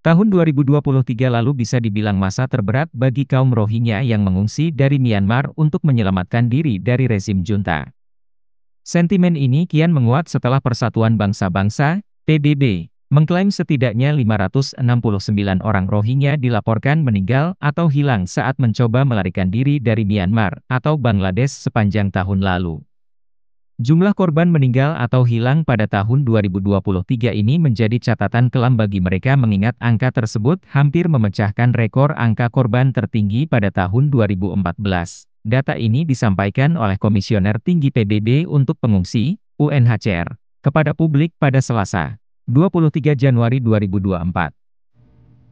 Tahun 2023 lalu bisa dibilang masa terberat bagi kaum Rohingya yang mengungsi dari Myanmar untuk menyelamatkan diri dari rezim junta. Sentimen ini kian menguat setelah Persatuan Bangsa-Bangsa, PBB, mengklaim setidaknya 569 orang Rohingya dilaporkan meninggal atau hilang saat mencoba melarikan diri dari Myanmar atau Bangladesh sepanjang tahun lalu. Jumlah korban meninggal atau hilang pada tahun 2023 ini menjadi catatan kelam bagi mereka mengingat angka tersebut hampir memecahkan rekor angka korban tertinggi pada tahun 2014. Data ini disampaikan oleh Komisioner Tinggi PBB untuk Pengungsi, UNHCR, kepada publik pada Selasa, 23 Januari 2024.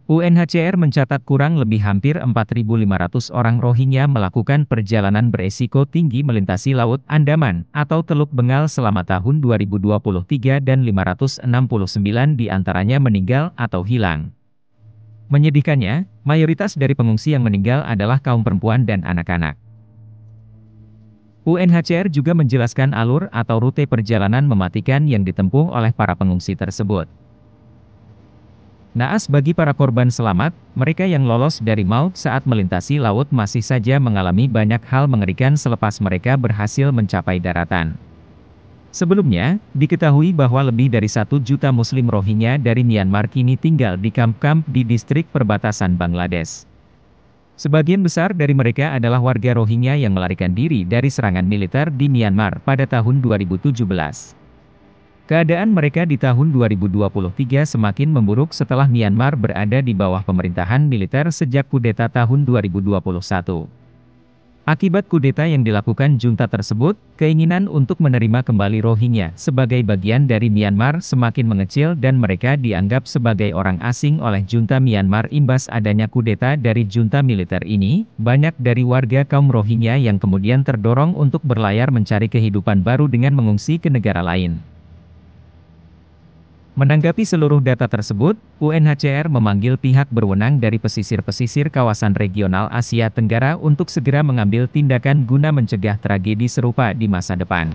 UNHCR mencatat kurang lebih hampir 4.500 orang Rohingya melakukan perjalanan beresiko tinggi melintasi Laut Andaman atau Teluk Bengal selama tahun 2023 dan 569 diantaranya meninggal atau hilang. Menyedihkannya, mayoritas dari pengungsi yang meninggal adalah kaum perempuan dan anak-anak. UNHCR juga menjelaskan alur atau rute perjalanan mematikan yang ditempuh oleh para pengungsi tersebut. Naas bagi para korban selamat, mereka yang lolos dari maut saat melintasi laut masih saja mengalami banyak hal mengerikan selepas mereka berhasil mencapai daratan. Sebelumnya, diketahui bahwa lebih dari satu juta muslim Rohingya dari Myanmar kini tinggal di kamp-kamp di distrik perbatasan Bangladesh. Sebagian besar dari mereka adalah warga Rohingya yang melarikan diri dari serangan militer di Myanmar pada tahun 2017. Keadaan mereka di tahun 2023 semakin memburuk setelah Myanmar berada di bawah pemerintahan militer sejak kudeta tahun 2021. Akibat kudeta yang dilakukan junta tersebut, keinginan untuk menerima kembali Rohingya sebagai bagian dari Myanmar semakin mengecil dan mereka dianggap sebagai orang asing oleh junta Myanmar imbas adanya kudeta dari junta militer ini, banyak dari warga kaum Rohingya yang kemudian terdorong untuk berlayar mencari kehidupan baru dengan mengungsi ke negara lain. Menanggapi seluruh data tersebut, UNHCR memanggil pihak berwenang dari pesisir-pesisir kawasan regional Asia Tenggara untuk segera mengambil tindakan guna mencegah tragedi serupa di masa depan.